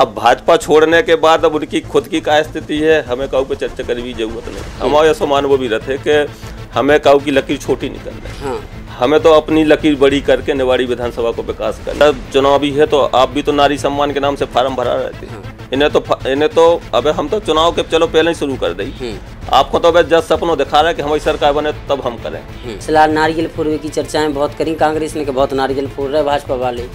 अब भाजपा छोड़ने के बाद अब उनकी खुद की क्या स्थिति है हमें कहू पे चर्चा करने की जरूरत नहीं हाँ। हमारे ऐसा वो भी रहते कि हमें कहू की लकीर छोटी नहीं रही हाँ। हमें तो अपनी लकीर बड़ी करके निवाड़ी विधानसभा को विकास करना चुनावी है तो आप भी तो नारी सम्मान के नाम से फार्म भरा रहते हैं हाँ। इन्हें तो इन्हें तो अब हम तो चुनाव के चलो पहले ही शुरू कर दी हाँ। आपको तो अब जब सपनों दिखा रहा है कि हमारी सरकार बने तो तब हम करें फिलहाल नारियल फूर्वे की चर्चाएं बहुत करी कांग्रेस ने बहुत नारियल फूर रहे भाजपा वाले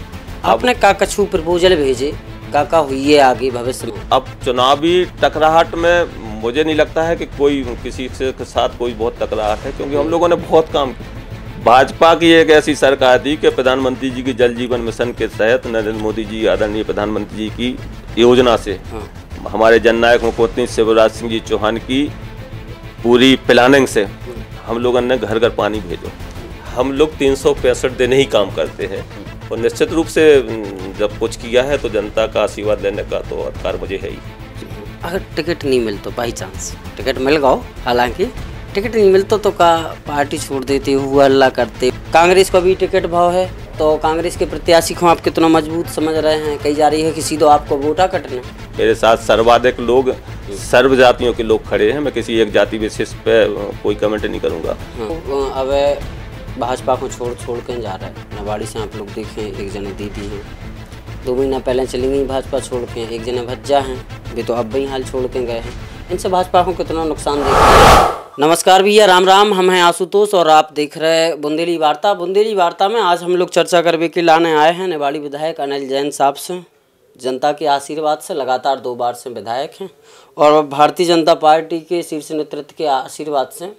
आपने का कछु प्रपोजल भेजे का हुई है आगे भविष्य अब चुनावी टकराहट में मुझे नहीं लगता है कि कोई किसी से के साथ कोई बहुत टकराहट है क्योंकि हम लोगों ने बहुत काम भाजपा की एक ऐसी सरकार थी कि प्रधानमंत्री जी की जल जीवन मिशन के तहत नरेंद्र मोदी जी आदरणीय प्रधानमंत्री जी की योजना से हाँ। हमारे जननायक मुख्यमंत्री शिवराज सिंह जी चौहान की पूरी प्लानिंग से हम लोगों ने घर घर पानी भेजो हम लोग तीन दिन ही काम करते हैं और निश्चित रूप से जब कुछ किया है तो जनता का आशीर्वाद लेने का तो अधिकार मुझे है ही अगर टिकट नहीं मिल तो बाई चांस टिकट मिल गाओ हालांकि टिकट नहीं मिलते तो का पार्टी छोड़ देते हुआ हल्ला करते कांग्रेस का भी टिकट भाव है तो कांग्रेस के प्रत्याशी को आप कितना मजबूत समझ रहे हैं कही जा रही है कि सीधो आपको वोटा कटना मेरे साथ सर्वाधिक लोग सर्व जातियों के लोग खड़े हैं मैं किसी एक जाति विशेष पे कोई कमेंट नहीं करूँगा हाँ। अब भाजपा को छोड़ छोड़ कहीं जा रहा है नवाड़ी से आप लोग देखें एक जने दीदी है दो महीना पहले चली गई भाजपा छोड़ के एक जना भज्जा हैं वे तो अब भी हाल छोड़ के गए हैं इनसे भाजपा को कितना नुकसान देखा नमस्कार भैया राम राम हम हैं आशुतोष और आप देख रहे हैं बुंदेली वार्ता बुंदेली वार्ता में आज हम लोग चर्चा करवे के लाने आए हैं नेवाड़ी विधायक अनिल जैन साहब से जनता के आशीर्वाद से लगातार दो बार से विधायक हैं और भारतीय जनता पार्टी के शीर्ष नेतृत्व के आशीर्वाद से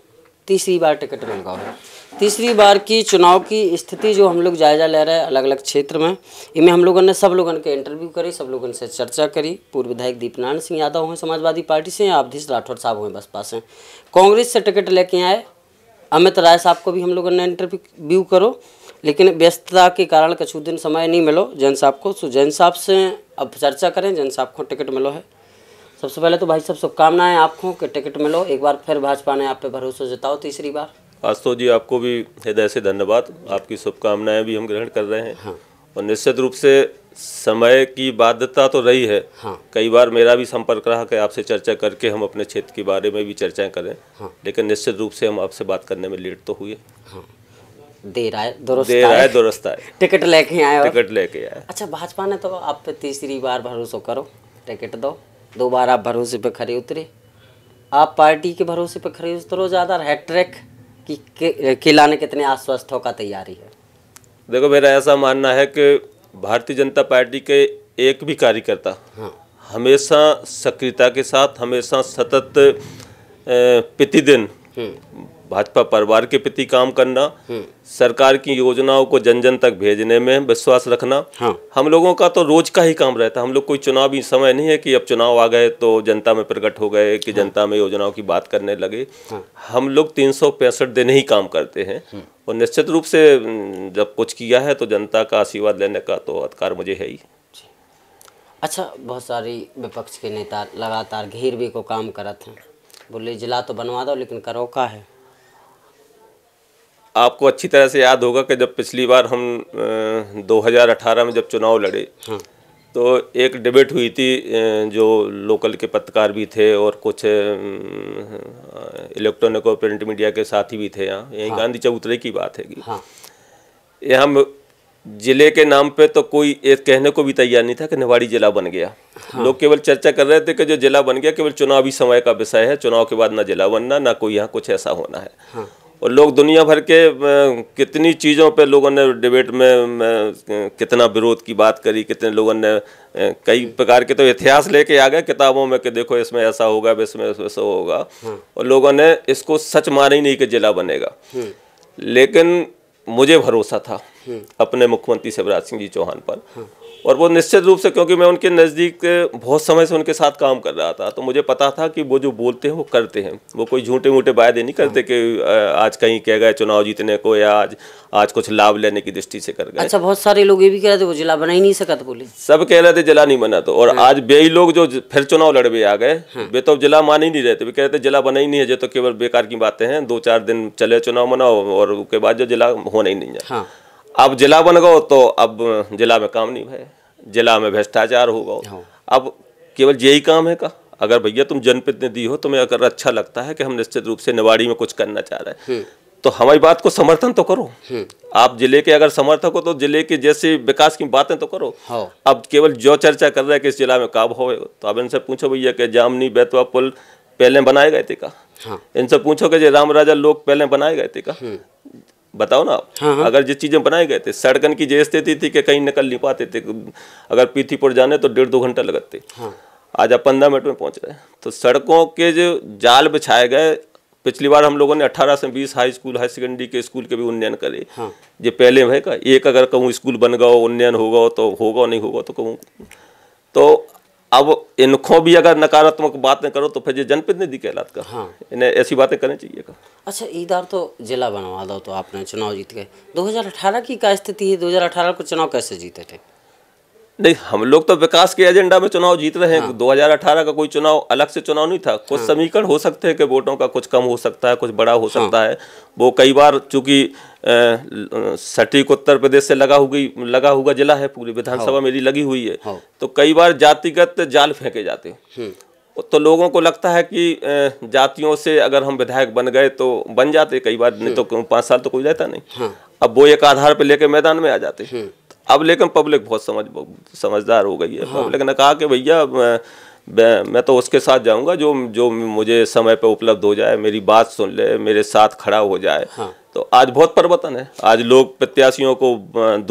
तीसरी बार टिकट मिल गए तीसरी बार की चुनाव की स्थिति जो हम लोग जायजा ले रहे हैं अलग अलग क्षेत्र में इनमें हम लोगों ने सब लोगों के इंटरव्यू करी सब लोगों से चर्चा करी पूर्व विधायक दीपनारायण सिंह यादव हैं समाजवादी पार्टी से अवधीश राठौर साहब हुए बसपा से कांग्रेस से टिकट लेके आए अमित राय साहब को भी हम लोगों ने इंटरव्यू करो लेकिन व्यस्तता के कारण कछु दिन समय नहीं मिलो जैन साहब को सो जैन साहब से अब चर्चा करें जैन साहब को टिकट मिलो है सबसे पहले तो भाई सब शुभकामनाएं आपको कि टिकट मिलो एक बार फिर भाजपा ने आप पे भरोसा जताओ तीसरी बार आस्तो जी आपको भी हृदय से धन्यवाद आपकी शुभकामनाएं भी हम ग्रहण कर रहे हैं हाँ। और निश्चित रूप से समय की बाध्यता तो रही है हाँ। कई बार मेरा भी संपर्क रहा कि आपसे चर्चा करके हम अपने क्षेत्र के बारे में भी चर्चाएं करें हाँ। लेकिन निश्चित रूप से हम आपसे बात करने में लेट तो हुए हाँ। दुरुस्त देर आए दुरुस्त आए टिकट लेके आए टिकट लेके आए अच्छा भाजपा ने तो आप पे तीसरी बार भरोसा करो टिकट दो दो बार आप भरोसे पे खड़े उतरे आप पार्टी के भरोसे पे खड़े उतरो ज़्यादा हैट्रिक कि खिलाने कितने आश्वस्त होकर तैयारी है देखो मेरा ऐसा मानना है कि भारतीय जनता पार्टी के एक भी कार्यकर्ता हाँ। हमेशा सक्रियता के साथ हमेशा सतत प्रतिदिन हम्म। भाजपा परिवार के प्रति काम करना हम्म। सरकार की योजनाओं को जन जन तक भेजने में विश्वास रखना हाँ। हम लोगों का तो रोज का ही काम रहता है हम लोग कोई चुनावी समय नहीं है कि अब चुनाव आ गए तो जनता में प्रकट हो गए कि हाँ। जनता में योजनाओं की बात करने लगे हाँ। हम लोग तीन दिन ही काम करते हैं हम्म। और निश्चित रूप से जब कुछ किया है तो जनता का आशीर्वाद लेने का तो अधिकार मुझे है ही अच्छा बहुत सारी विपक्ष के नेता लगातार घेरवे को काम करते हैं बोले जिला तो बनवा दो लेकिन करो का है आपको अच्छी तरह से याद होगा कि जब पिछली बार हम दो हज़ार अठारह में जब चुनाव लड़े हम्म। तो एक डिबेट हुई थी जो लोकल के पत्रकार भी थे और कुछ इलेक्ट्रॉनिक और प्रिंट मीडिया के साथी भी थे यहाँ यही हाँ। गांधी चबूतरे की बात है हाँ। यहाँ जिले के नाम पे तो कोई एक कहने को भी तैयार नहीं था कि निवाड़ी जिला बन गया हाँ। लोग केवल चर्चा कर रहे थे कि जो जिला बन गया केवल चुनावी समय का विषय है चुनाव के बाद ना जिला बनना ना कोई यहाँ कुछ ऐसा होना है हाँ। और लोग दुनिया भर के कितनी चीज़ों पे लोगों ने डिबेट में कितना विरोध की बात करी कितने लोगों ने कई प्रकार के तो इतिहास लेके आ गए किताबों में कि देखो इसमें ऐसा होगा इसमें ऐसा होगा हम्म। और लोगों ने इसको सच माना ही नहीं कि जिला बनेगा हम्म। लेकिन मुझे भरोसा था हम्म। अपने मुख्यमंत्री शिवराज सिंह जी चौहान पर और वो निश्चित रूप से क्योंकि मैं उनके नज़दीक बहुत समय से उनके साथ काम कर रहा था तो मुझे पता था कि वो जो बोलते हैं वो करते हैं वो कोई झूठे मूठे वायदे नहीं करते कि आज कहीं कह गए चुनाव जीतने को या आज आज कुछ लाभ लेने की दृष्टि से कर गए अच्छा बहुत सारे लोग ये भी कह रहे थे वो जिला बना ही नहीं सका बोले सब कह रहे थे जिला नहीं बना तो और हाँ। आज बे लोग जो फिर चुनाव लड़वे आ गए हाँ। वे तो जिला मान ही नहीं रहे थे वे कह रहे थे जिला बना ही नहीं है जो तो केवल बेकार की बातें हैं दो चार दिन चले चुनाव मनाओ और उसके बाद जो जिला होना ही नहीं है हाँ। अब जिला बन गो तो अब जिला में काम नहीं भाई जिला में भ्रष्टाचार होगा हाँ। अब केवल यही काम है का अगर भैया तुम जनप्रतिनिधि हो तुम्हें अगर अच्छा लगता है कि हम निश्चित रूप से निवाड़ी में कुछ करना चाह रहे हैं हम्म। तो हमारी बात को समर्थन तो करो हम्म। आप जिले के अगर समर्थक हो तो जिले के जैसे विकास की बातें तो करो हाँ। अब केवल जो चर्चा कर रहे हैं कि इस जिला में काब हो तो अब इनसे पूछो भैया कि जामनी बेतवा पुल पहले बनाए गए थे का हाँ। इनसे पूछो कि राम राजा लोग पहले बनाए गए थे का हम्म। बताओ ना आप हाँ, हाँ। अगर जिस चीज़ें बनाए गए थे सड़कन की जो स्थिति थी कि कहीं निकल नहीं पाते थे अगर पीथीपुर जाने तो डेढ़ दो घंटा लगते हाँ। आज आप पंद्रह मिनट में पहुंच रहे हैं तो सड़कों के जो जाल बिछाए गए पिछली बार हम लोगों ने 18 से 20 हाई स्कूल हाई सेकेंडरी के स्कूल के भी उन्नयन करे हाँ। ये पहले में का एक अगर कहूँ स्कूल बन गया उन्नयन होगा तो होगा नहीं होगा तो कहूँ तो अब इनको भी अगर नकारात्मक बातें करो तो फिर ये जनप्रतिनिधि कहलात का हाँ इन्हें ऐसी बातें करनी चाहिए का अच्छा इधर तो जिला बनवा दो तो आपने चुनाव जीत गए 2018 की क्या स्थिति है 2018 को चुनाव कैसे जीते थे नहीं हम लोग तो विकास के एजेंडा में चुनाव जीत रहे हैं हाँ। 2018 का कोई चुनाव अलग से चुनाव नहीं था कुछ हाँ। समीकरण हो सकते हैं कि वोटों का कुछ कम हो सकता है कुछ बड़ा हो हाँ। सकता है वो कई बार चूंकि सटीक उत्तर प्रदेश से लगा हुई लगा हुआ जिला है पूरी विधानसभा हाँ। मेरी लगी हुई है हाँ। तो कई बार जातिगत जाल फेंके जाते हैं हम्म। तो लोगों को लगता है कि जातियों से अगर हम विधायक बन गए तो बन जाते कई बार नहीं हम्म। तो पाँच साल तो कोई रहता नहीं हाँ। अब वो एक आधार पर लेके मैदान में आ जाते हम्म। अब लेकिन पब्लिक बहुत समझ समझदार हो गई है हाँ। पब्लिक ने कहा कि भैया मैं तो उसके साथ जाऊंगा जो जो मुझे समय पर उपलब्ध हो जाए मेरी बात सुन ले मेरे साथ खड़ा हो जाए हाँ। तो आज बहुत परिवर्तन है आज लोग प्रत्याशियों को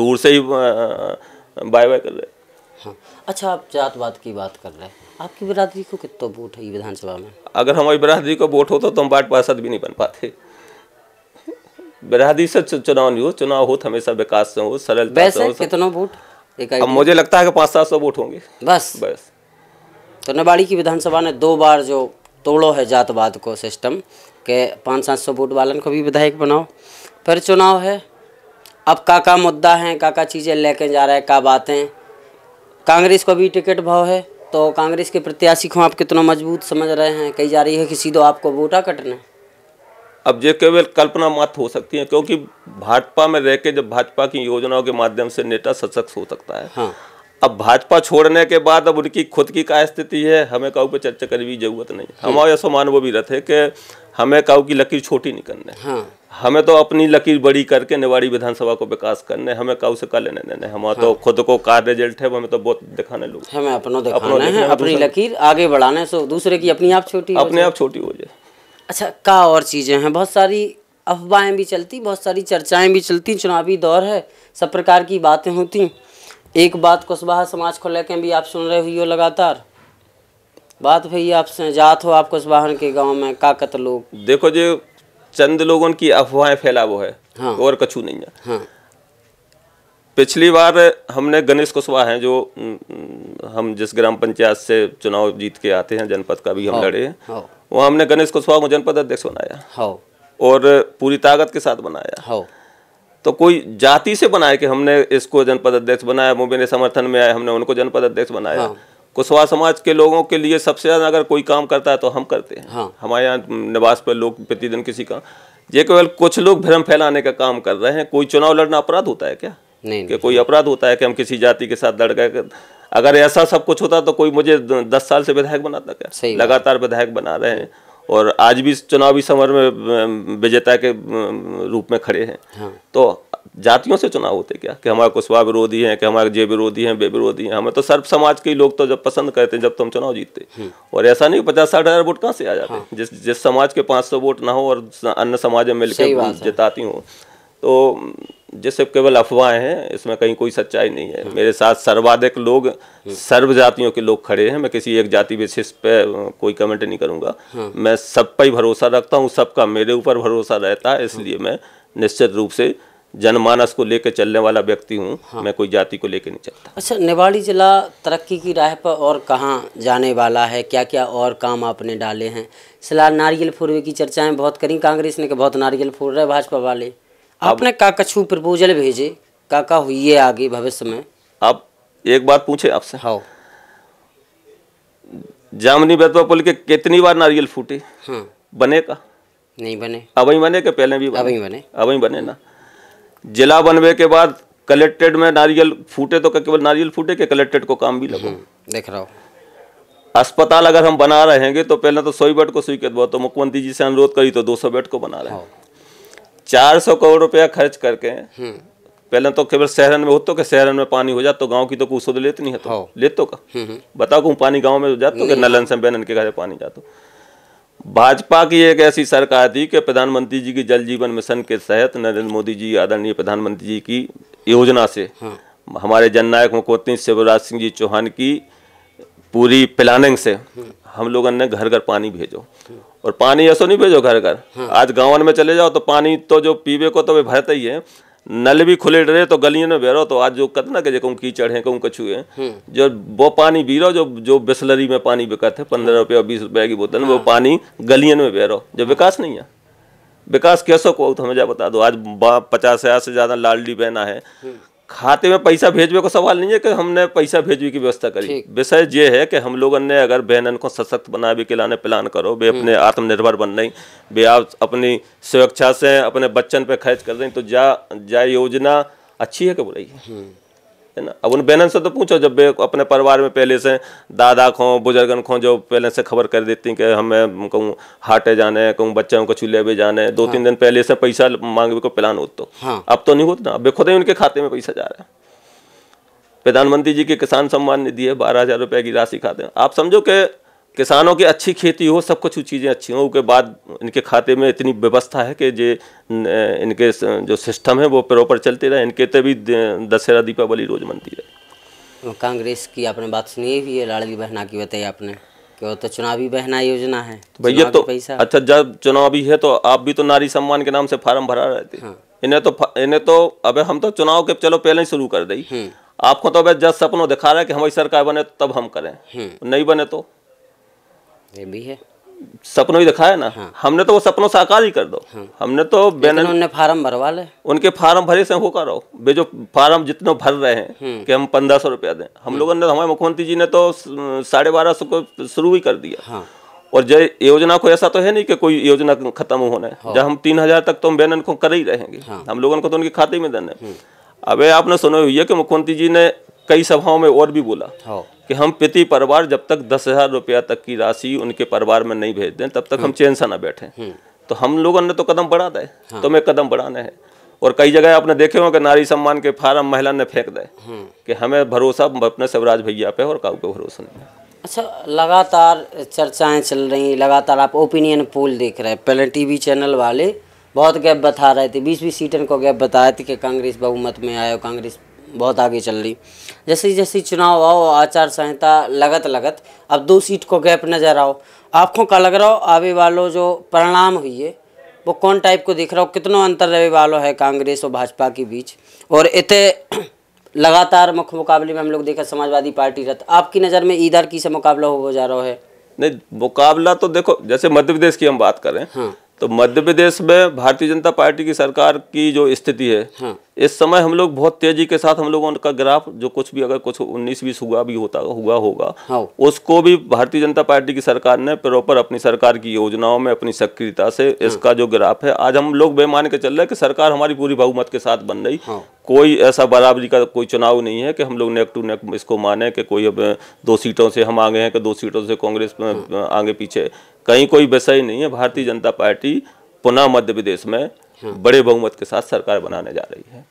दूर से ही बाय बाय कर रहे हाँ। अच्छा आप जातवाद की बात कर रहे हैं आपकी बिरादरी को कितना वोट है विधानसभा में अगर हमारी बिरादरी को वोट होता तो हम वार्ड पार्षद भी नहीं बन पाते बिरहादी से चुनाव नहीं हो चुनाव हो तो हमेशा विकास से हो सरल कितना वोट अब मुझे लगता है कि पाँच सात सौ वोट होंगे बस बस तो नबाड़ी की विधानसभा ने दो बार जो तोड़ो है जातवाद को सिस्टम के पाँच सात सौ वोट वालन को भी विधायक बनाओ फिर चुनाव है अब का का मुद्दा है का का चीज़ें लेके जा रहे हैं का बातें कांग्रेस को भी टिकट भाव है तो कांग्रेस के प्रत्याशी को आप कितना मजबूत समझ रहे हैं कही जा रही है कि सीधो आपको वोटा कटना है अब ये केवल कल्पना मात्र हो सकती है क्योंकि भाजपा में रह के जब भाजपा की योजनाओं के माध्यम से नेता सशक्त हो सकता है हाँ। अब भाजपा छोड़ने के बाद अब उनकी खुद की क्या स्थिति है हमें कहू पे चर्चा करने की जरूरत नहीं हाँ। हमारे समान वो भी रथ है कि हमें कहू की लकीर छोटी नहीं करने हाँ। हमें तो अपनी लकीर बड़ी करके निवाड़ी विधानसभा को विकास करने हमें काउ से का लेने देने हमारा तो हाँ। खुद को कार रिजल्ट है हमें तो बहुत दिखाने लोग हमें अपनों अपनी तो लकीर आगे बढ़ाने से दूसरे की अपनी आप छोटी अपने आप छोटी हो जाए अच्छा का और चीज़ें हैं बहुत सारी अफवाहें भी चलती बहुत सारी चर्चाएं भी चलती चुनावी दौर है सब प्रकार की बातें होती एक बात कुशवाहा समाज को लेकर भी आप सुन रहे हुई हो लगातार बात भैया आपसे जात हो आप कुशवाहन के गांव में काकत लोग देखो जो चंद लोगों की अफवाहें वो है हाँ। और कछू नहीं है हाँ। पिछली बार हमने गणेश कुशवाहा हैं जो हम जिस ग्राम पंचायत से चुनाव जीत के आते हैं जनपद का भी हम हाँ। लड़े हैं हाँ। वहाँ हमने गणेश कुशवाहा को जनपद अध्यक्ष बनाया हाँ और पूरी ताकत के साथ बनाया हाँ तो कोई जाति से बनाया कि हमने इसको जनपद अध्यक्ष बनाया मुबिन समर्थन में आए हमने उनको जनपद अध्यक्ष बनाया हाँ। कुशवाहा समाज के लोगों के लिए सबसे ज़्यादा अगर कोई काम करता है तो हम करते हैं हाँ। हमारे यहाँ निवास पर लोग प्रतिदिन किसी का ये केवल कुछ लोग भ्रम फैलाने का काम कर रहे हैं कोई चुनाव लड़ना अपराध होता है क्या नहीं कि कोई अपराध होता है कि हम किसी जाति के साथ लड़ गए अगर ऐसा सब कुछ होता तो कोई मुझे दस साल से विधायक बनाता क्या लगातार विधायक बना रहे हैं और आज भी चुनावी समर में विजेता के रूप में खड़े हैं हाँ। तो जातियों से चुनाव होते क्या कि हमारा कुशवा विरोधी हैं कि हमारे जे विरोधी हैं बे विरोधी हैं हमें तो सर्व समाज के लोग तो जब पसंद करते हैं जब तो हम चुनाव जीतते हम्म। और ऐसा नहीं पचास साठ हज़ार वोट कहाँ से आ जाते हैं हाँ। जिस जिस समाज के पाँच सौ वोट ना हो और अन्य समाज में मिलकर जिताती हूँ तो जैसे केवल अफवाहें हैं इसमें कहीं कोई सच्चाई नहीं है मेरे साथ सर्वाधिक लोग सर्व जातियों के लोग खड़े हैं मैं किसी एक जाति विशेष पे कोई कमेंट नहीं करूंगा हाँ। मैं सब पर ही भरोसा रखता हूँ सबका मेरे ऊपर भरोसा रहता है इसलिए मैं निश्चित रूप से जनमानस को लेकर चलने वाला व्यक्ति हूँ हाँ। मैं कोई जाति को लेकर नहीं चलता अच्छा निवाड़ी जिला तरक्की की राह पर और कहाँ जाने वाला है क्या क्या और काम आपने डाले हैं सलाह नारियल फोरवे की चर्चाएं बहुत करी कांग्रेस ने कि बहुत नारियल फूर रहे भाजपा वाले आपने का कछु प्रपोजल भेजे का का हुई है आगे भविष्य में आप एक बात पूछे आपसे हाँ जामनी बेतवा पुल के कितनी बार नारियल फूटे हाँ बने का नहीं बने अब ही बने के पहले भी बने? अब ही बने अब ही बने ना जिला बनवे के बाद कलेक्टेड में नारियल फूटे तो केवल नारियल फूटे के कलेक्टेड को काम भी हम्म, लगो देख रहा हूँ अस्पताल अगर हम बना रहेंगे तो पहले तो सौ बेड को स्वीकृत हुआ तो मुख्यमंत्री जी से अनुरोध करी तो दो सौ बेड को बना रहे हैं हाँ। चार सौ करोड़ रुपया खर्च करके हम्म। पहले तो केवल शहर में हो तो के शहर में पानी हो जाए तो गांव की तो कुछ लेत नहीं है तो हाँ। लेत तो का हम्म, हम्म। बताओ कौन पानी गांव में जातो के नलन से बैनन के घर पानी जातो भाजपा की एक ऐसी सरकार थी कि प्रधानमंत्री जी की जल जीवन मिशन के तहत नरेंद्र मोदी जी आदरणीय प्रधानमंत्री जी की योजना से हाँ। हमारे जननायक मुख्यमंत्री शिवराज सिंह जी चौहान की पूरी प्लानिंग से हाँ। हम लोगों ने घर घर पानी भेजो और पानी ऐसा नहीं भेजो घर घर हाँ। आज गाँवन में चले जाओ तो पानी तो जो पीवे को तो वे भरते ही है नल भी खुले डरे तो गलियों में बेहो तो आज जो कतना के कहूँ कीचड़ है कहूँ कछुए हाँ। जो वो पानी बीरो जो जो बिस्लरी में पानी बिकत है पंद्रह हाँ। रुपये बीस रुपये की बोतल वो पानी गलियन में बेहो जो विकास नहीं है विकास कैसो को तो हमें जा बता दो आज पचास हजार से ज़्यादा लालडी बहना है खाते में पैसा भेजवे को सवाल नहीं है कि हमने पैसा भेजवे की व्यवस्था करी विषय ये है कि हम लोगों ने अगर बहनन को सशक्त बनावे के लाने प्लान करो वे हम्म। अपने आत्मनिर्भर बन रही वे आप अपनी सुरक्षा से अपने बच्चन पे खर्च कर रही तो जा जा योजना अच्छी है कि बुराई है हम्म। है ना अब उन बहनों से तो पूछो जब अपने परिवार में पहले से दादा खो बुजुर्गन खो जो पहले से खबर कर देती कि हमें कहूँ हाटे जाने कहूँ बच्चों को चूल्हे भी जाने दो हाँ। तीन दिन पहले से पैसा मांगने को प्लान होता तो हाँ। अब तो नहीं होता ना अब खुद ही उनके खाते में पैसा जा रहा है प्रधानमंत्री जी के किसान सम्मान निधि है बारह हजार रुपये की राशि खाते हैं आप समझो कि किसानों की अच्छी खेती हो सब कुछ चीज़ें अच्छी हों उसके बाद इनके खाते में इतनी व्यवस्था है कि जे इनके जो सिस्टम है वो प्रॉपर चलते रहे इनके तो भी दशहरा दीपावली रोज मनती रहे तो कांग्रेस की आपने बात सुनी हुई है लाड़ी बहना की बताई आपने क्यों तो चुनावी बहना योजना है तो भैया तो पैसा अच्छा जब चुनावी है तो आप भी तो नारी सम्मान के नाम से फार्म भरा रहे थे हाँ। इन्हें तो इन्हें तो अब हम तो चुनाव के चलो पहले ही शुरू कर दी हम्म। आपको तो अब जब सपनों दिखा रहा है कि हमारी सरकार बने तो तब हम करें हम्म। नहीं बने तो ये भी है सपनों ही दिखाया ना हाँ। हमने तो वो सपनों साकार ही कर दो हाँ। हमने तो बैनर उन्होंने फार्म भरवा ले उनके फार्म भरे से होकर रहो वे जो फार्म जितने भर रहे हैं हाँ। कि हम पंद्रह सौ रुपया दें हम हाँ। लोगों ने तो, हमारे मुख्यमंत्री जी ने तो साढ़े बारह सौ को शुरू ही कर दिया हाँ। और जय योजना को ऐसा तो है नहीं कि कोई योजना खत्म होना है हाँ। जब हम तीन तक तो हम बैनर को कर ही रहेंगे हम लोगों को तो उनके खाते में देना है अब आपने सुना हुई है कि मुख्यमंत्री जी ने कई सभाओं में और भी बोला हाँ। कि हम प्रति परिवार जब तक दस हजार रुपया तक की राशि उनके परिवार में नहीं भेज दें तब तक हम हम्म। चैन से ना बैठे हम्म। तो हम लोगों ने तो कदम बढ़ा दें हाँ। तो हमें कदम बढ़ाना है और कई जगह आपने देखे हो कि नारी सम्मान के फार्म महिला ने फेंक दे हम्म। कि हमें भरोसा अपने शिवराज भैया पे और काउ पे भरोसा नहीं अच्छा लगातार चर्चाएं चल रही लगातार आप ओपिनियन पोल देख रहे हैं पहले टीवी चैनल वाले बहुत गैप बता रहे थे बीस बीस सीटन को गैप बताए थे कि कांग्रेस बहुमत में आए कांग्रेस बहुत आगे चल रही जैसे जैसे चुनाव आओ आचार संहिता लगत लगत अब दो सीट को गैप नजर आओ आपको का लग रहा हो आवे वालों जो परिणाम हुई है वो कौन टाइप को दिख रहा हो कितनों अंतर रहे वालों है कांग्रेस और भाजपा के बीच और इतने लगातार मुख्य मुकाबले में हम लोग देखा समाजवादी पार्टी रत आपकी नज़र में इधर की से मुकाबला हो जा रहा है नहीं मुकाबला तो देखो जैसे मध्य प्रदेश की हम बात करें हाँ तो मध्य प्रदेश में भारतीय जनता पार्टी की सरकार की जो स्थिति है हाँ। इस समय हम लोग बहुत तेजी के साथ हम लोगों का ग्राफ जो कुछ भी अगर कुछ उन्नीस बीस हुआ भी होता हुआ होगा हाँ। उसको भी भारतीय जनता पार्टी की सरकार ने प्रॉपर अपनी सरकार की योजनाओं में अपनी सक्रियता से हाँ। इसका जो ग्राफ है आज हम लोग बेमान के चल रहे हैं कि सरकार हमारी पूरी बहुमत के साथ बन रही हाँ। कोई ऐसा बराबरी का कोई चुनाव नहीं है कि हम लोग नेक टू नेक इसको माने कि कोई अब दो सीटों से हम आगे हैं कि दो सीटों से कांग्रेस हाँ। आगे पीछे कहीं कोई वैसा ही नहीं है भारतीय जनता पार्टी पुनः मध्य प्रदेश में हाँ। बड़े बहुमत के साथ सरकार बनाने जा रही है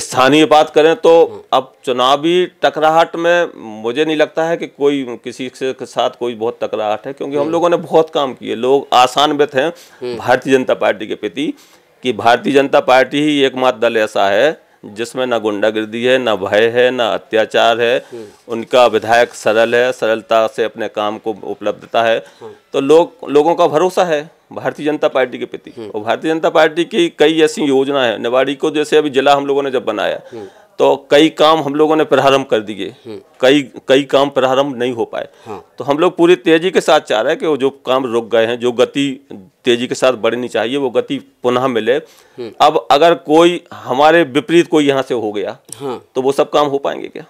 स्थानीय बात करें तो हाँ। अब चुनावी टकराहट में मुझे नहीं लगता है कि कोई किसी के साथ कोई बहुत टकराहट है क्योंकि हम हाँ। लोगों ने बहुत काम किए लोग आसान आसानवित हैं भारतीय जनता पार्टी के प्रति कि भारतीय जनता पार्टी ही एकमात्र दल ऐसा है जिसमें ना गुंडागर्दी है ना भय है ना अत्याचार है उनका विधायक सरल है सरलता से अपने काम को उपलब्धता है तो लोग लोगों का भरोसा है भारतीय जनता पार्टी के प्रति और भारतीय जनता पार्टी की कई ऐसी योजना है निवाड़ी को जैसे अभी जिला हम लोगों ने जब बनाया तो कई काम हम लोगों ने प्रारंभ कर दिए हम्म। कई कई काम प्रारंभ नहीं हो पाए हाँ। तो हम लोग पूरी तेजी के साथ चाह रहे हैं कि वो जो काम रुक गए हैं जो गति तेजी के साथ बढ़नी चाहिए वो गति पुनः मिले हम्म। अब अगर कोई हमारे विपरीत कोई यहाँ से हो गया हाँ। तो वो सब काम हो पाएंगे क्या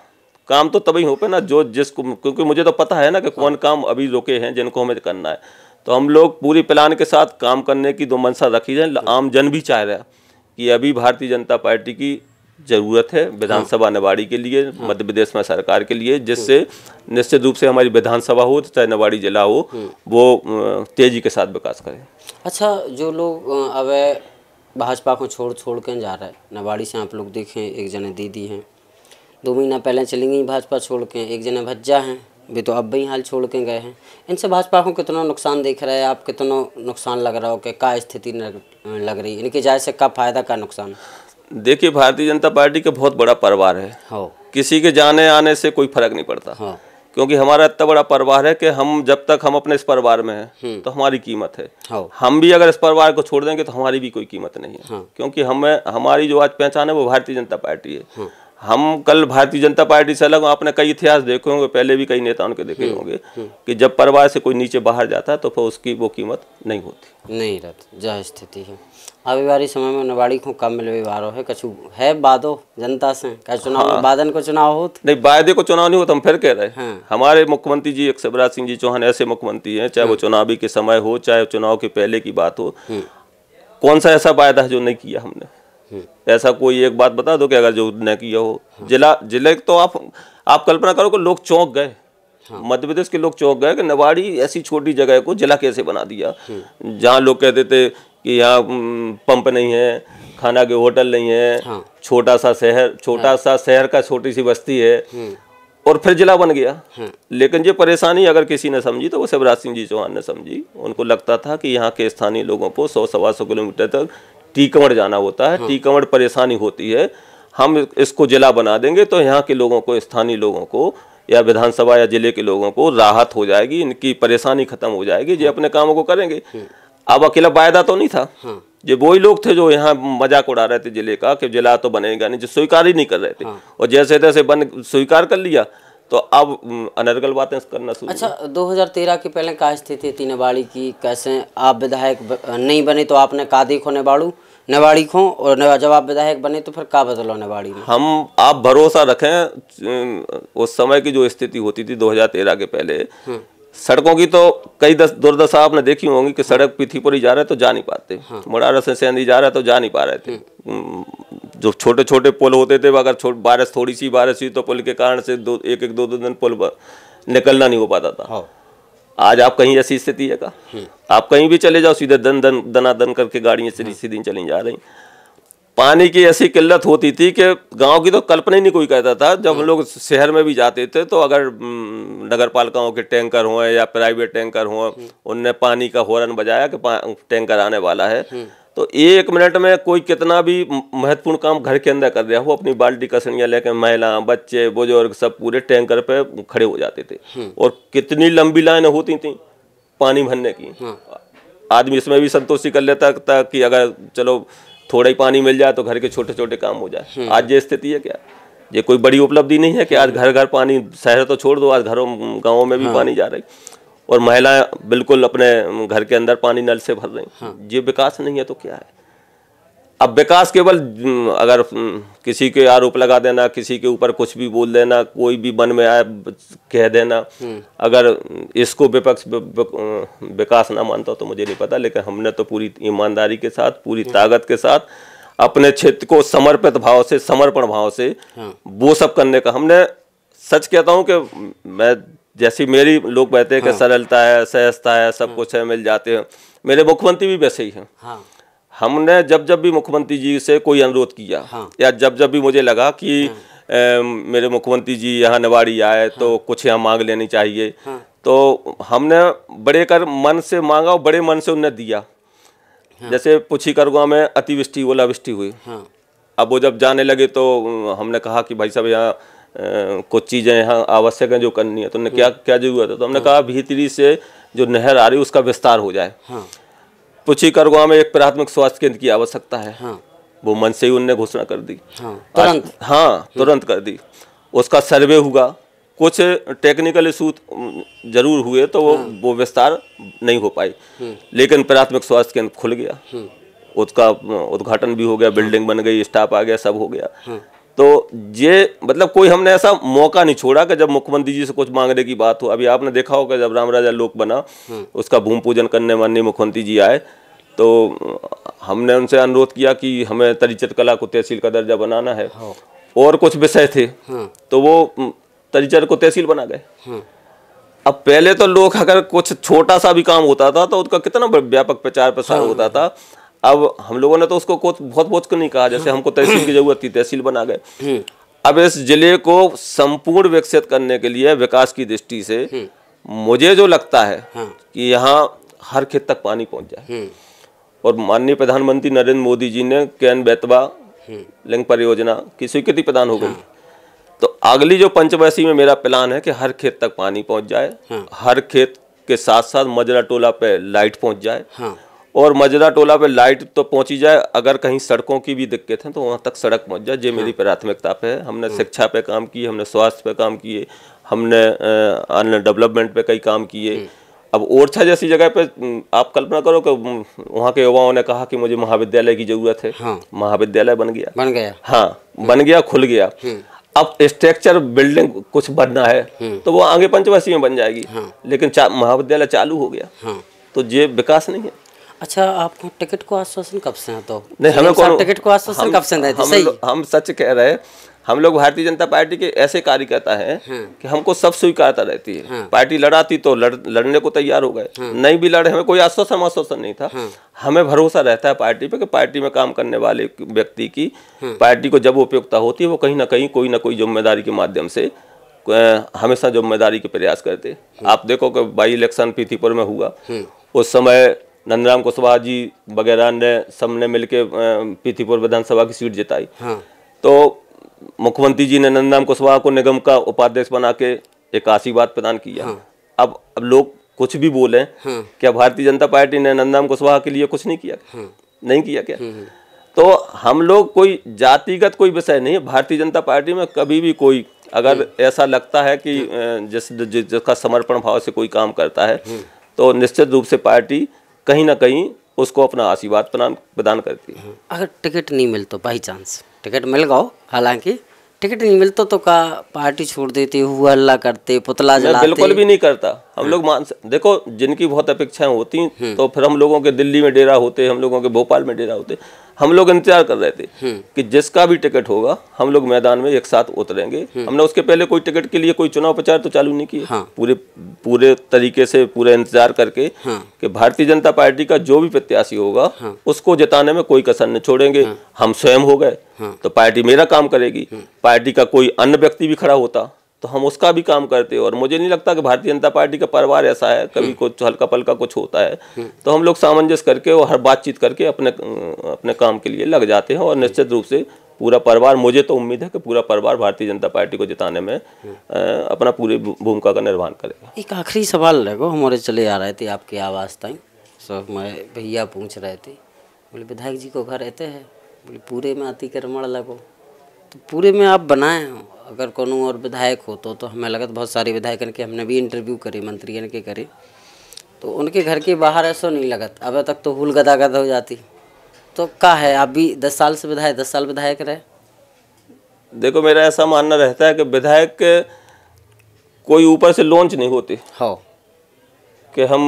काम तो तभी हो पे ना जो जिसको क्योंकि मुझे तो पता है ना कि हाँ। कौन काम अभी रुके हैं जिनको हमें करना है तो हम लोग पूरी प्लान के साथ काम करने की दो मंशा रखी है हाँ। आम जन भी चाह रहे हैं कि अभी भारतीय जनता पार्टी की ज़रूरत है विधानसभा हाँ। नवाड़ी के लिए हाँ। मध्य प्रदेश में सरकार के लिए जिससे हाँ। निश्चित रूप से हमारी विधानसभा हो चाहे नवाड़ी जिला हो वो तेज़ी के साथ विकास करें अच्छा जो लोग अब भाजपा को छोड़ छोड़ कर जा रहे हैं नवाड़ी से आप लोग देखें एक जने दीदी हैं दो महीना पहले चलेंगे भाजपा छोड़ के एक जने भज्जा हैं वे तो अब भी हाल छोड़ के गए हैं इनसे भाजपा को कितना नुकसान देख रहा है आप कितना नुकसान लग रहा हो कि का स्थिति लग रही है इनकी जाय से का फ़ायदा का नुकसान देखिए भारतीय जनता पार्टी का बहुत बड़ा परिवार है हाँ। किसी के जाने आने से कोई फर्क नहीं पड़ता हाँ। क्योंकि हमारा इतना बड़ा परिवार है कि हम जब तक हम अपने इस परिवार में हैं हम्म। तो हमारी कीमत है हाँ। हम भी अगर इस परिवार को छोड़ देंगे तो हमारी भी कोई कीमत नहीं है क्योंकि हमें हमारी जो आज पहचान है वो भारतीय जनता पार्टी है हाँ। हम कल भारतीय जनता पार्टी से अलग आपने कई इतिहास देखे होंगे पहले भी कई नेताओं के देखे हम्म, होंगे हम्म। कि जब परिवार से कोई नीचे बाहर जाता तो फिर उसकी वो कीमत नहीं होती नहीं रहती जहाँ स्थिति है अभी बारी समय में नवाड़ी को कम मिले व्यवहार है कछु है बादो जनता से क्या चुनाव हाँ। बादन को चुनाव हो नहीं वायदे को चुनाव नहीं होता हम फिर कह रहे हैं हाँ। हमारे मुख्यमंत्री जी एक शिवराज सिंह जी चौहान ऐसे मुख्यमंत्री हैं चाहे वो हाँ। चुनावी के समय हो चाहे चुनाव के पहले की बात हो हाँ। कौन सा ऐसा वायदा है जो नहीं किया हमने ऐसा कोई एक बात बता दो कि अगर जो न किया हो जिला जिले तो आप आप कल्पना करो कि लोग चौंक गए हाँ। मध्य प्रदेश के लोग चौंक गए कि नवाड़ी ऐसी छोटी जगह को जिला कैसे बना दिया हाँ। जहाँ लोग कहते थे कि यहाँ पंप नहीं है खाना के होटल नहीं है हाँ। छोटा सा शहर छोटा हाँ। सा शहर का छोटी सी बस्ती है हाँ। और फिर जिला बन गया हाँ। लेकिन ये परेशानी अगर किसी ने समझी तो वो शिवराज सिंह जी चौहान ने समझी उनको लगता था कि यहाँ के स्थानीय लोगों को सौ सवा सौ किलोमीटर तक टीकमढ़ जाना होता है हाँ। टीकमढ़ परेशानी होती है हम इसको जिला बना देंगे तो यहाँ के लोगों को स्थानीय लोगों को या विधानसभा या जिले के लोगों को राहत हो जाएगी इनकी परेशानी खत्म हो जाएगी ये हाँ। अपने कामों को करेंगे हाँ। अब अकेला वायदा तो नहीं था ये वही लोग थे जो यहाँ मजाक उड़ा रहे थे जिले का कि जिला तो बनेगा नहीं जो स्वीकार ही नहीं कर रहे थे और जैसे तैसे बन स्वीकार कर लिया तो अब अनर्गल बातें करना शुरू अच्छा 2013 के पहले कहा स्थिति थी नेबाड़ी की कैसे आप विधायक नहीं बने तो आपने कादी देखो नेबाड़ू नवाड़ी खो और जब आप विधायक बने तो फिर का बदलो नवाड़ी में हम आप भरोसा रखें उस समय की जो स्थिति होती थी 2013 के पहले हम्म। सड़कों की तो कई दस दुर्दशा आपने देखी होंगी कि सड़क पिथीपुरी जा रहे तो जा नहीं पाते हाँ। से सैंदी जा रहे तो जा नहीं पा रहे थे हम्म। जो छोटे छोटे पुल होते थे अगर छोट बारिश थोड़ी सी बारिश हुई तो पुल के कारण से दो एक एक दो दो दिन पुल निकलना नहीं हो पाता था हाँ। आज आप कहीं ऐसी स्थिति जगह हम्म। आप कहीं भी चले जाओ सीधे दन दन दन करके गाड़ियाँ सीधी हम्म। सीधी चली जा रही पानी की ऐसी किल्लत होती थी कि गांव की तो कल्पना ही नहीं कोई कहता था जब हम हम्म। लोग शहर में भी जाते थे तो अगर नगर पालिकाओं के टैंकर हों या प्राइवेट टैंकर हों उनने पानी का हॉर्न बजाया कि टैंकर आने वाला है तो एक मिनट में कोई कितना भी महत्वपूर्ण काम घर के अंदर कर दिया वो अपनी बाल्टी कसनियाँ लेकर महिला बच्चे बुजुर्ग सब पूरे टैंकर पे खड़े हो जाते थे हम्म। और कितनी लंबी लाइन होती थी पानी भरने की हम्म। आदमी इसमें भी संतोषी कर लेता था कि अगर चलो थोड़ा ही पानी मिल जाए तो घर के छोटे छोटे काम हो जाए हम्म। आज ये स्थिति है क्या ये कोई बड़ी उपलब्धि नहीं है कि आज घर घर पानी शहर तो छोड़ दो आज घरों गाँवों में भी हाँ। पानी जा रही और महिलाएं बिल्कुल अपने घर के अंदर पानी नल से भर रही हाँ। ये विकास नहीं है तो क्या है अब विकास केवल हम्म, अगर हम्म, किसी के आरोप लगा देना किसी के ऊपर कुछ भी बोल देना कोई भी मन में आए कह देना हम्म। अगर इसको विपक्ष विकास ना मानता तो मुझे नहीं पता लेकिन हमने तो पूरी ईमानदारी के साथ पूरी ताकत के साथ अपने क्षेत्र को समर्पित भाव से समर्पण भाव से हाँ। वो सब करने का हमने सच कहता हूँ कि मैं जैसी मेरी लोग कहते हैं कि हाँ। सरलता है सहजता है सब हाँ। कुछ है मिल जाते हैं मेरे मुख्यमंत्री भी वैसे ही हैं हाँ। हमने जब जब भी मुख्यमंत्री जी से कोई अनुरोध किया या जब जब भी मुझे लगा कि ए, मेरे मुख्यमंत्री जी यहाँ निवाड़ी आए तो कुछ यहाँ मांग लेनी चाहिए हाँ। तो हमने बड़े कर मन से मांगा और बड़े मन से उनने दिया हाँ। जैसे पूछी करगुआ में अतिवृष्टि ओलावृष्टि हुई हाँ। अब वो जब जाने लगे तो हमने कहा कि भाई साहब यहाँ कुछ चीज़ें यहाँ आवश्यक हैं जो करनी है तो हमने क्या क्या जरूरत है तो हमने हाँ। कहा भीतरी से जो नहर आ रही है उसका विस्तार हो जाए हाँ। पुछी करगुआ में एक प्राथमिक स्वास्थ्य केंद्र की आवश्यकता है हाँ। वो मन से ही उनने घोषणा कर दी हाँ तुरंत हाँ, हाँ तुरंत कर दी उसका सर्वे हुआ कुछ टेक्निकल इशू जरूर हुए तो वो वो विस्तार नहीं हो पाई लेकिन प्राथमिक स्वास्थ्य केंद्र खुल गया उसका उद्घाटन भी हो गया बिल्डिंग बन गई स्टाफ आ गया सब हो गया तो ये मतलब कोई हमने ऐसा मौका नहीं छोड़ा कि जब मुख्यमंत्री जी से कुछ मांगने की बात हो अभी आपने देखा होगा जब राम राजा लोक बना हम्म। उसका भूमि पूजन करने माननीय मुख्यमंत्री जी आए तो हमने उनसे अनुरोध किया कि हमें तरीचर कला को तहसील का दर्जा बनाना है हाँ। और कुछ विषय थे हम्म। तो वो हम्म, तरीचर को तहसील बना गए अब पहले तो लोग अगर कुछ छोटा सा भी काम होता था तो उसका कितना व्यापक प्रचार प्रसार हाँ। होता था अब हम लोगों ने तो उसको बहुत बहुत को नहीं कहा जैसे हमको तहसील की जरूरत थी तहसील बना गए अब इस जिले को संपूर्ण विकसित करने के लिए विकास की दृष्टि से मुझे जो लगता है हाँ। कि यहाँ हर खेत तक पानी पहुंच जाए और माननीय प्रधानमंत्री नरेंद्र मोदी जी ने कैन बेतवा लिंग परियोजना की स्वीकृति प्रदान हो गई हाँ। तो अगली जो पंचवैसी में मेरा प्लान है कि हर खेत तक पानी पहुंच जाए हाँ। हर खेत के साथ साथ मजरा टोला पे लाइट पहुंच जाए और मजरा टोला पे लाइट तो पहुंची जाए अगर कहीं सड़कों की भी दिक्कत है तो वहाँ तक सड़क पहुंच जाए ये हाँ। मेरी प्राथमिकता पे है हमने हाँ। शिक्षा पे काम किए हमने स्वास्थ्य पे काम किए हमने अन्य डेवलपमेंट पे कई काम किए हाँ। अब ओरछा जैसी जगह पे आप कल्पना करो कि वहाँ के युवाओं ने कहा कि मुझे महाविद्यालय की जरूरत है हाँ। महाविद्यालय बन गया बन गया हाँ बन गया खुल गया अब स्ट्रक्चर बिल्डिंग कुछ बनना है तो वो आगे पंचवर्षीय में बन जाएगी हाँ। लेकिन महाविद्यालय चालू हो गया हाँ। तो ये विकास नहीं है अच्छा आपको टिकट को आश्वासन कब से है तो नहीं हमें कौन टिकट को आश्वासन कब से है सही हम सच कह रहे हैं हम लोग भारतीय जनता पार्टी के ऐसे कार्यकर्ता हैं हाँ। कि हमको सब स्वीकारता रहती है हाँ। पार्टी लड़ाती तो लड़, लड़ने को तैयार हो गए हाँ। नहीं भी लड़े हमें कोई आश्वासन आश्वासन नहीं था हाँ। हमें भरोसा रहता है पार्टी पे कि पार्टी में काम करने वाले व्यक्ति की हाँ। पार्टी को जब उपयोगता होती है वो कहीं ना कहीं कोई ना कोई जिम्मेदारी के माध्यम से हमेशा जिम्मेदारी के प्रयास करते हाँ। आप देखो कि बाई इलेक्शन पीथीपुर में हुआ हाँ। उस समय नंदराम कुशवाहा जी वगैरह ने सबने मिल के पीथीपुर विधानसभा की सीट जिताई हाँ। तो मुख्यमंत्री जी ने नंदराम कुशवाहा को निगम का उपाध्यक्ष बना के एक आशीर्वाद प्रदान किया हाँ। अब अब लोग कुछ भी बोले हाँ। क्या भारतीय जनता पार्टी ने नंदराम कुशवाहा के लिए कुछ नहीं किया हाँ। नहीं किया क्या हम्म, हम्म। तो हम लोग कोई जातिगत कोई विषय नहीं है भारतीय जनता पार्टी में कभी भी कोई अगर हम्म। ऐसा लगता है कि जिस जिसका समर्पण भाव से कोई काम करता है तो निश्चित रूप से पार्टी कहीं ना कहीं उसको अपना आशीर्वाद प्रदान प्रदान करती है अगर टिकट नहीं मिल तो बाई चांस टिकट मिल गो हालांकि टिकट नहीं मिलता तो, तो का पार्टी छोड़ देते हुआ हल्ला करते पुतला जलाते बिल्कुल भी नहीं करता हम हाँ। लोग मान देखो जिनकी बहुत अपेक्षाएं होती हम्म। तो फिर हम लोगों के दिल्ली में डेरा होते हम लोगों के भोपाल में डेरा होते हम लोग इंतजार कर रहे थे हम्म। कि जिसका भी टिकट होगा हम लोग मैदान में एक साथ उतरेंगे हम्म। हमने उसके पहले कोई टिकट के लिए कोई चुनाव प्रचार तो चालू नहीं किया हाँ। पूरे पूरे तरीके से पूरा इंतजार करके हाँ। कि भारतीय जनता पार्टी का जो भी प्रत्याशी होगा हाँ। उसको जिताने में कोई कसर नहीं छोड़ेंगे हाँ। हम स्वयं हो गए हाँ। तो पार्टी मेरा काम करेगी हाँ। पार्टी का कोई अन्य व्यक्ति भी खड़ा होता तो हम उसका भी काम करते हैं और मुझे नहीं लगता कि भारतीय जनता पार्टी का परिवार ऐसा है कभी हम्म। कुछ हल्का पल्का कुछ होता है हम्म। तो हम लोग सामंजस्य करके और हर बातचीत करके अपने अपने काम के लिए लग जाते हैं और निश्चित रूप से पूरा परिवार मुझे तो उम्मीद है कि पूरा परिवार भारतीय जनता पार्टी को जिताने में हम्म। अपना पूरी भूमिका का निर्वहन करेगा एक आखिरी सवाल रहेगा हमारे चले आ रहे थे आपकी आवाज़ तक सब मैं भैया पूछ रहे थे बोले विधायक जी को घर रहते हैं बोले पूरे में अतिक्रमण लगो तो पूरे में आप बनाए हो अगर कोनो और विधायक हो तो, तो हमें लगा बहुत सारे विधायक के हमने भी इंटरव्यू करे मंत्री के करे तो उनके घर के बाहर ऐसा नहीं लगत अब तक तो हुल गदा गदा हो जाती तो का है आप भी दस साल से विधायक दस साल विधायक रहे देखो मेरा ऐसा मानना रहता है कि विधायक कोई ऊपर से लॉन्च नहीं होती हाँ कि हम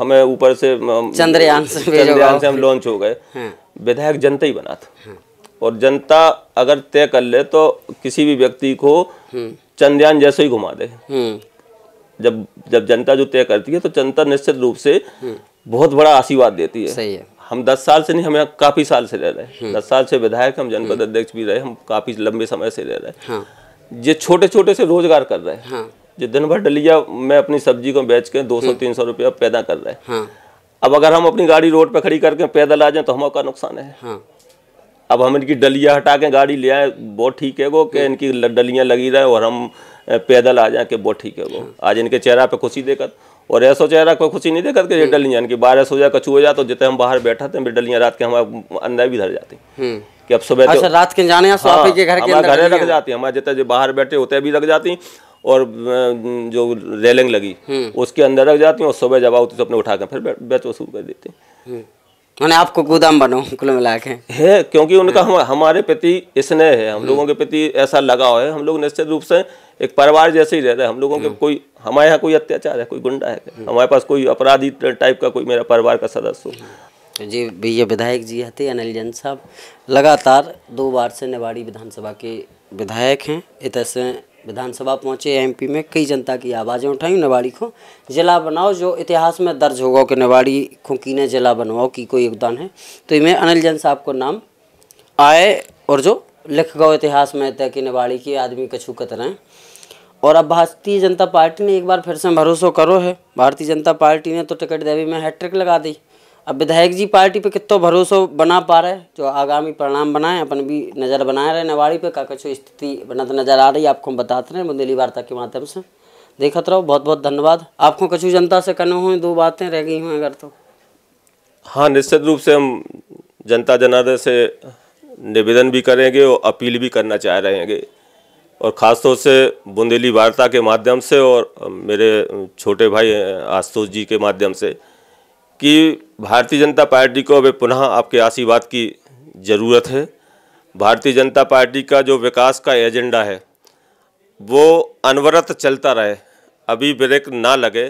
हमें ऊपर से चंद्रयान से चंद्रयान से हम लॉन्च हो गए हाँ। विधायक जनता ही बना था हाँ। और जनता अगर तय कर ले तो किसी भी व्यक्ति को हम्म। चंद्रयान जैसे ही घुमा दे हम्म। जब जब जनता जो तय करती है तो जनता निश्चित रूप से हम्म। बहुत बड़ा आशीर्वाद देती है सही है हम दस साल से नहीं हम यहाँ काफी साल से रह रहे हैं दस साल से विधायक हम जनपद अध्यक्ष भी रहे हम काफी लंबे समय से रह रहे हैं हाँ। ये छोटे छोटे से रोजगार कर रहे हैं जो हाँ। दिन भर डलिया में अपनी सब्जी को बेच के दो सौ तीन सौ रुपया पैदा कर रहे हैं हाँ। अब अगर हम अपनी गाड़ी रोड पर खड़ी करके पैदल आ जाए तो हमारा नुकसान है हाँ। अब हम इनकी डलिया हटा के गाड़ी ले आए वो ठीक है वो कि इनकी डलियाँ लगी रहे और हम पैदल आ जाए कि वो ठीक है वो आज इनके चेहरा पर खुशी देखत और ऐसा चेहरा कोई खुशी नहीं देखा कि ये हम्म। डलियाँ इनकी बारिश हो जाए कछू हो जाए तो जितने हम बाहर बैठा थे डलियाँ रात के हमारे अंदर भी धर जाती हम्म। कि अब सुबह तो- अच्छा, रात के जाने हाँ, के घर के अंदर घरे रख जाती हमारे जितने जो बाहर बैठे होते भी रख जाती और जो रेलिंग लगी हम्म। उसके अंदर रख जाती और सुबह जब आती तो अपने उठा कर फिर बेचो शुरू कर देते मैंने आपको गोदाम बनाऊ कुल मिला के है क्योंकि उनका हम हमारे प्रति स्नेह है हम लोगों के प्रति ऐसा लगाव है हम लोग निश्चित रूप से एक परिवार जैसे ही रहता है हम लोगों के हम्म। कोई हमारे यहाँ कोई अत्याचार है कोई गुंडा है हम्म। हमारे पास कोई अपराधी टाइप का कोई मेरा परिवार का सदस्य हो हम्म। जी भैया विधायक जी हते अनिल जैन साहब लगातार दो बार से नेवाड़ी विधानसभा के विधायक हैं से विधानसभा पहुंचे एमपी में कई जनता की आवाज़ें उठाई नेवाड़ी को जिला बनाओ जो इतिहास में दर्ज होगा कि नेवाड़ी को कीने जिला बनवाओ की कोई योगदान है तो इसमें अनिल जैन साहब को नाम आए और जो लिख गए इतिहास में तय कि नेवाड़ी के आदमी कछु कतरें और अब भारतीय जनता पार्टी ने एक बार फिर से भरोसा करो है भारतीय जनता पार्टी ने तो टिकट देवी में हैट्रिक लगा दी अब विधायक जी पार्टी पे कितना भरोसा बना पा रहे हैं जो आगामी परिणाम बनाए अपन भी नज़र बनाए रहे नवाड़ी पे का कछु स्थिति बनत तो नज़र आ रही है आपको हम बताते तो रहे बुंदेली वार्ता के माध्यम से देखत रहो बहुत बहुत धन्यवाद आपको कछु जनता से कनो हुए दो बातें रह गई हुई अगर तो हाँ निश्चित रूप से हम जनता जनार्दन से निवेदन भी करेंगे और अपील भी करना चाह रहे हैं और ख़ासतौर से बुंदेली वार्ता के माध्यम से और मेरे छोटे भाई आशुतोष जी के माध्यम से कि भारतीय जनता पार्टी को अब पुनः आपके आशीर्वाद की ज़रूरत है भारतीय जनता पार्टी का जो विकास का एजेंडा है वो अनवरत चलता रहे अभी ब्रेक ना लगे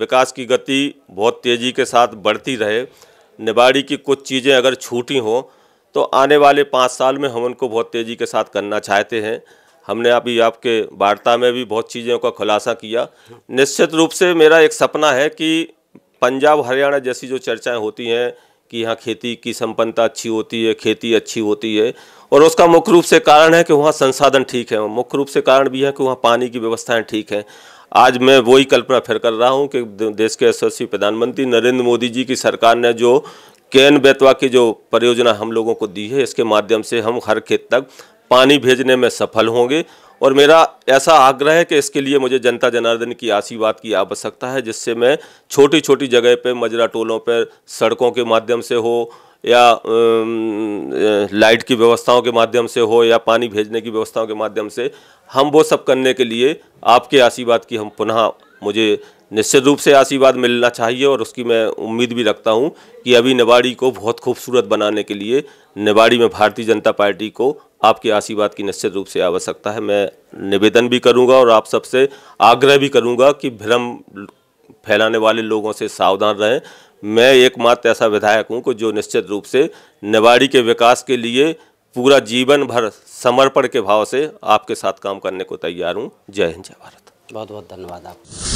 विकास की गति बहुत तेज़ी के साथ बढ़ती रहे निबाड़ी की कुछ चीज़ें अगर छूटी हों तो आने वाले पाँच साल में हम उनको बहुत तेज़ी के साथ करना चाहते हैं हमने अभी आपके वार्ता में भी बहुत चीज़ों का खुलासा किया निश्चित रूप से मेरा एक सपना है कि पंजाब हरियाणा जैसी जो चर्चाएं होती हैं कि यहाँ खेती की संपन्नता अच्छी होती है खेती अच्छी होती है और उसका मुख्य रूप से कारण है कि वहाँ संसाधन ठीक है मुख्य रूप से कारण भी है कि वहाँ पानी की व्यवस्थाएं ठीक हैं आज मैं वही कल्पना फिर कर रहा हूँ कि देश के यशस्वी प्रधानमंत्री नरेंद्र मोदी जी की सरकार ने जो कैन बेतवा की जो परियोजना हम लोगों को दी है इसके माध्यम से हम हर खेत तक पानी भेजने में सफल होंगे और मेरा ऐसा आग्रह है कि इसके लिए मुझे जनता जनार्दन की आशीर्वाद की आवश्यकता है जिससे मैं छोटी छोटी जगह पर मजरा टोलों पर सड़कों के माध्यम से हो या लाइट की व्यवस्थाओं के माध्यम से हो या पानी भेजने की व्यवस्थाओं के माध्यम से हम वो सब करने के लिए आपके आशीर्वाद की हम पुनः मुझे निश्चित रूप से आशीर्वाद मिलना चाहिए और उसकी मैं उम्मीद भी रखता हूँ कि अभी निवाड़ी को बहुत खूबसूरत बनाने के लिए निवाड़ी में भारतीय जनता पार्टी को आपके आशीर्वाद की निश्चित रूप से आवश्यकता है मैं निवेदन भी करूंगा और आप सबसे आग्रह भी करूंगा कि भ्रम फैलाने वाले लोगों से सावधान रहें मैं एकमात्र ऐसा विधायक हूं कि जो निश्चित रूप से नेवाड़ी के विकास के लिए पूरा जीवन भर समर्पण के भाव से आपके साथ काम करने को तैयार हूँ जय हिंद जय भारत बहुत बहुत धन्यवाद आप